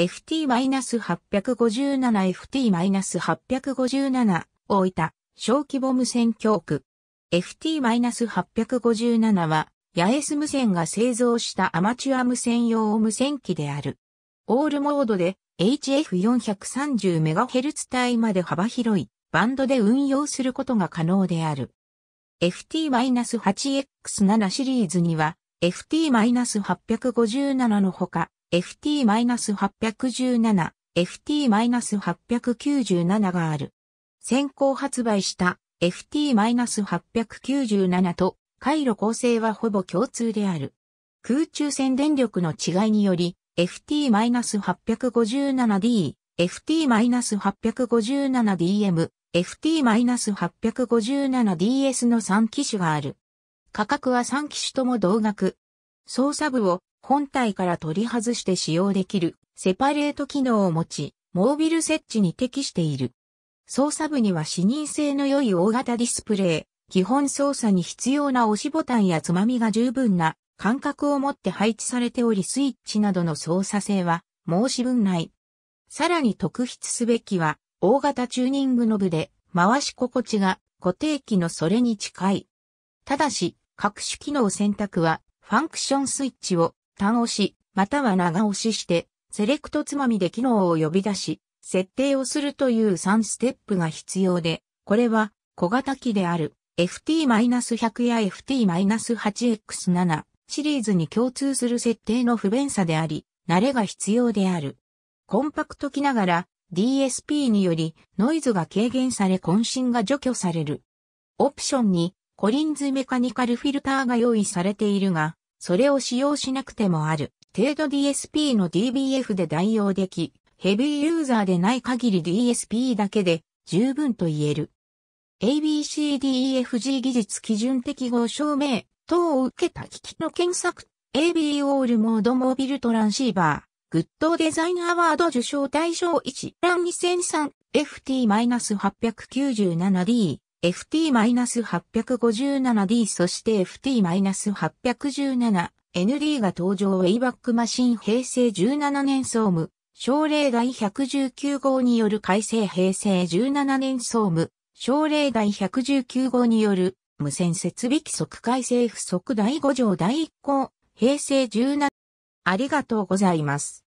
FT-857FT-857 いた小規模無線教区 FT-857 は八重洲無線が製造したアマチュア無線用無線機である。オールモードで HF430MHz 帯まで幅広いバンドで運用することが可能である。FT-8X7 シリーズには FT-857 のほか FT-817、FT-897 がある。先行発売した FT-897 と回路構成はほぼ共通である。空中線電力の違いにより FT-857D、FT-857DM、FT-857DS の3機種がある。価格は3機種とも同額。操作部を本体から取り外して使用できるセパレート機能を持ち、モービル設置に適している。操作部には視認性の良い大型ディスプレイ、基本操作に必要な押しボタンやつまみが十分な感覚を持って配置されておりスイッチなどの操作性は申し分ない。さらに特筆すべきは大型チューニングノブで回し心地が固定機のそれに近い。ただし、各種機能選択はファンクションスイッチを単押し、または長押しして、セレクトつまみで機能を呼び出し、設定をするという3ステップが必要で、これは小型機である FT-100 や FT-8X7 シリーズに共通する設定の不便さであり、慣れが必要である。コンパクト機ながら DSP によりノイズが軽減され渾身が除去される。オプションにコリンズメカニカルフィルターが用意されているが、それを使用しなくてもある程度 DSP の DBF で代用でき、ヘビーユーザーでない限り DSP だけで十分と言える。ABCDEFG 技術基準適合証明等を受けた機器の検索 AB オールモードモービルトランシーバーグッドデザインアワード受賞対象一ン 2003FT-897D FT-857D そして FT-817ND が登場ウェイバックマシン平成17年総務、省令第119号による改正平成17年総務、省令第119号による無線設備規則改正不足第5条第1項、平成17ありがとうございます。